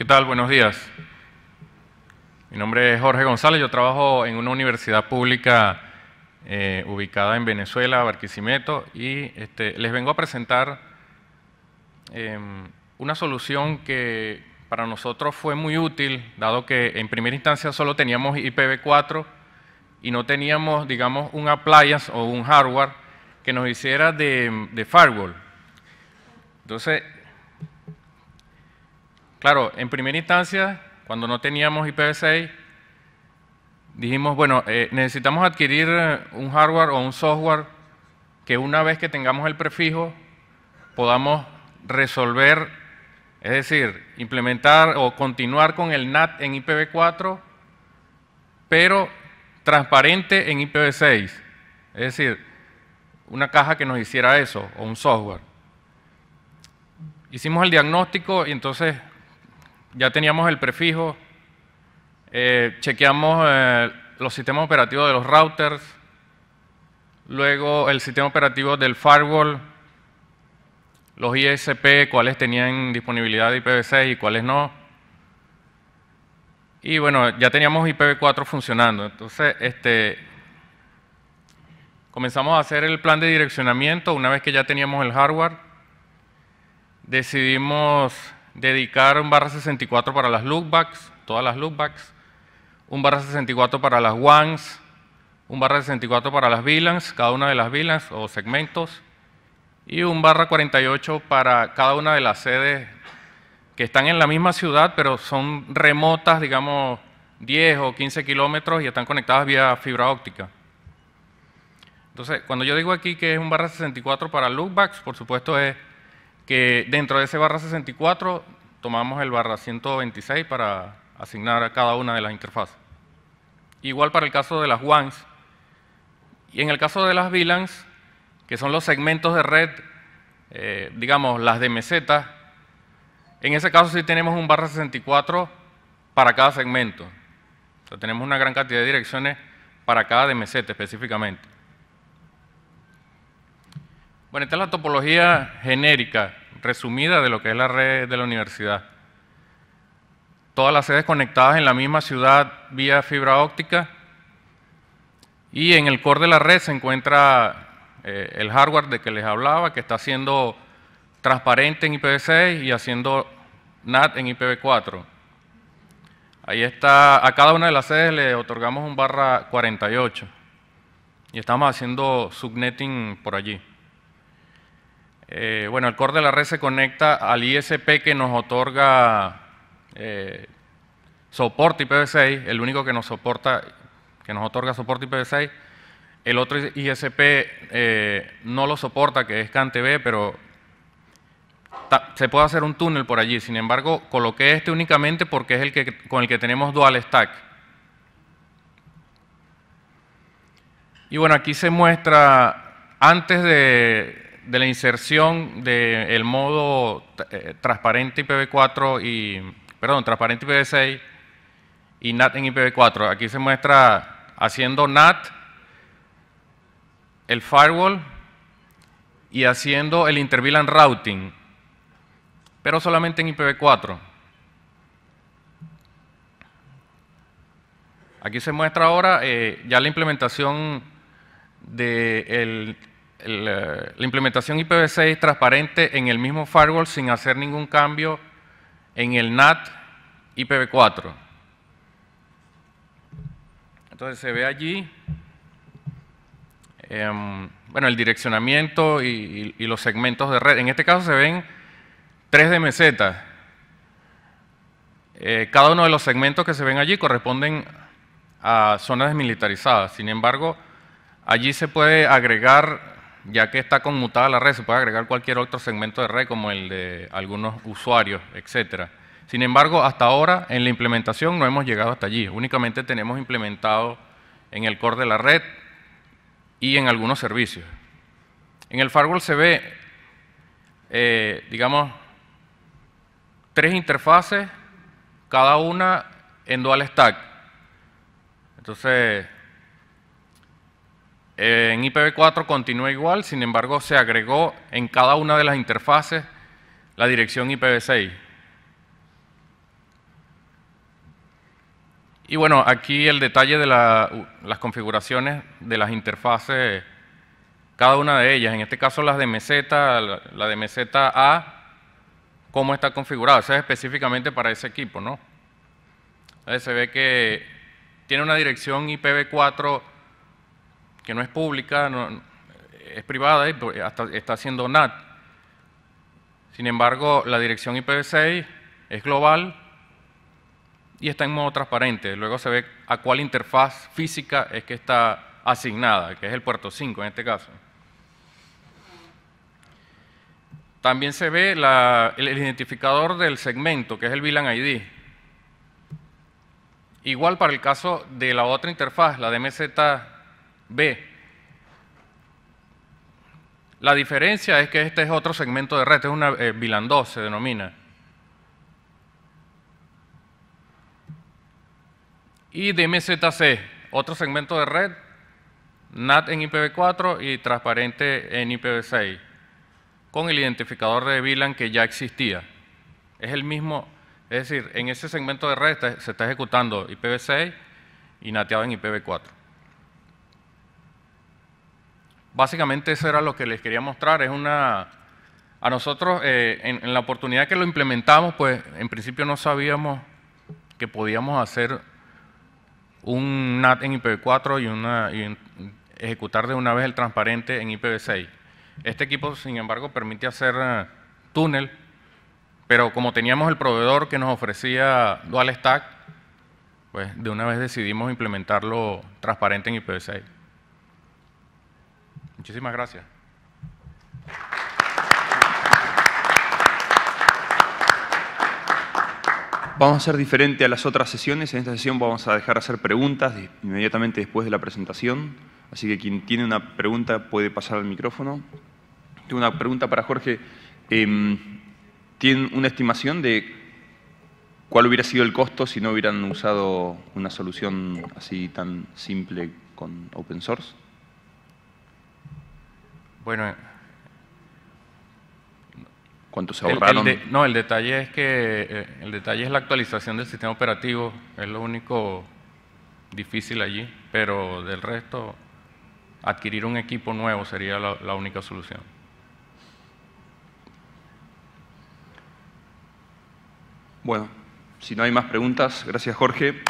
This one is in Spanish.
¿Qué tal? Buenos días. Mi nombre es Jorge González, yo trabajo en una universidad pública eh, ubicada en Venezuela, Barquisimeto, y este, les vengo a presentar em, una solución que para nosotros fue muy útil, dado que en primera instancia solo teníamos IPv4 y no teníamos, digamos, un appliance o un hardware que nos hiciera de, de firewall. Entonces, Claro, en primera instancia, cuando no teníamos IPv6, dijimos, bueno, eh, necesitamos adquirir eh, un hardware o un software que una vez que tengamos el prefijo podamos resolver, es decir, implementar o continuar con el NAT en IPv4, pero transparente en IPv6. Es decir, una caja que nos hiciera eso, o un software. Hicimos el diagnóstico y entonces ya teníamos el prefijo, eh, chequeamos eh, los sistemas operativos de los routers, luego el sistema operativo del firewall, los ISP, cuáles tenían disponibilidad de IPv6 y cuáles no. Y bueno, ya teníamos IPv4 funcionando. Entonces, este, comenzamos a hacer el plan de direccionamiento una vez que ya teníamos el hardware. Decidimos dedicar un barra 64 para las lookbacks, todas las lookbacks, un barra 64 para las ones, un barra 64 para las VLANs, cada una de las VLANs o segmentos, y un barra 48 para cada una de las sedes que están en la misma ciudad, pero son remotas, digamos, 10 o 15 kilómetros y están conectadas vía fibra óptica. Entonces, cuando yo digo aquí que es un barra 64 para lookbacks, por supuesto es que dentro de ese barra 64 tomamos el barra 126 para asignar a cada una de las interfaces. Igual para el caso de las WANs. Y en el caso de las VLANs, que son los segmentos de red, eh, digamos, las de meseta, en ese caso sí tenemos un barra 64 para cada segmento. Entonces tenemos una gran cantidad de direcciones para cada DMZ específicamente. Bueno, esta es la topología genérica, resumida de lo que es la red de la universidad. Todas las sedes conectadas en la misma ciudad vía fibra óptica y en el core de la red se encuentra eh, el hardware de que les hablaba, que está siendo transparente en IPv6 y haciendo NAT en IPv4. Ahí está, a cada una de las sedes le otorgamos un barra 48 y estamos haciendo subnetting por allí. Eh, bueno, el core de la red se conecta al ISP que nos otorga eh, soporte IPv6, el único que nos soporta, que nos otorga soporte IPv6. El otro ISP eh, no lo soporta, que es TV, pero se puede hacer un túnel por allí. Sin embargo, coloqué este únicamente porque es el que, con el que tenemos dual stack. Y bueno, aquí se muestra antes de, de la inserción del modo eh, transparente IPv4 y, perdón, transparente IPv6 y NAT en IPv4. Aquí se muestra haciendo NAT, el firewall y haciendo el intervilan routing, pero solamente en IPv4. Aquí se muestra ahora eh, ya la implementación del eh, la implementación IPv6 transparente en el mismo firewall sin hacer ningún cambio en el NAT IPv4. Entonces se ve allí, em, bueno, el direccionamiento y, los segmentos de red. En este caso se ven tres de meseta. Eh, cada uno de los segmentos que se ven allí corresponden a zonas desmilitarizadas. Sin embargo, allí se puede agregar ya que está conmutada la red, se puede agregar cualquier otro segmento de red, como el de algunos usuarios, etcétera. Sin embargo, hasta ahora en la implementación no hemos llegado hasta allí. Únicamente tenemos implementado en el core de la red y en algunos servicios. En el firewall se ve, eh, digamos, tres interfaces, cada una en dual stack. Entonces, en IPv4 continúa igual, sin embargo se agregó en cada una de las interfaces la dirección IPv6. Y bueno, aquí el detalle de las configuraciones de las interfaces, cada una de ellas, en este caso las de meseta, la de meseta A, cómo está configurada, eso es específicamente para ese equipo, ¿no? Entonces se ve que tiene una dirección IPv4 que no es pública, es privada, y pues, está haciendo NAT. Sin embargo, la dirección IPv6 es global y está en modo transparente. Luego se ve a cuál interfaz física es que está asignada, que es el puerto 5 en este caso. También se ve el identificador del segmento, que es el VLAN ID. Igual para el caso de la otra interfaz, la DMZ B. La diferencia es que este es otro segmento de red, es una VLAN eh, 2 se denomina. Y DMZC, otro segmento de red, NAT en IPv4 y transparente en IPv6, con el identificador de VLAN que ya existía. Es el mismo, es decir, en ese segmento de red se está ejecutando IPv6 y nateado en IPv4. Básicamente eso era lo que les quería mostrar. Es una, a nosotros, eh, en, la oportunidad que lo implementamos, pues en principio no sabíamos que podíamos hacer un NAT en IPv4 y, una, ejecutar de una vez el transparente en IPv6. Este equipo, sin embargo, permite hacer eh, túnel, pero como teníamos el proveedor que nos ofrecía Dual Stack, pues de una vez decidimos implementarlo transparente en IPv6. Muchísimas gracias. Vamos a ser diferente a las otras sesiones. En esta sesión vamos a dejar hacer preguntas inmediatamente después de la presentación. Así que quien tiene una pregunta puede pasar al micrófono. Tengo una pregunta para Jorge. Em, ¿Tienen una estimación de cuál hubiera sido el costo si no hubieran usado una solución así tan simple con open source? Bueno, ¿Cuánto se ahorraron? El, no, el detalle es que eh, el detalle es la actualización del sistema operativo, es lo único difícil allí, pero del resto adquirir un equipo nuevo sería la única solución. Bueno, si no hay más preguntas, gracias Jorge.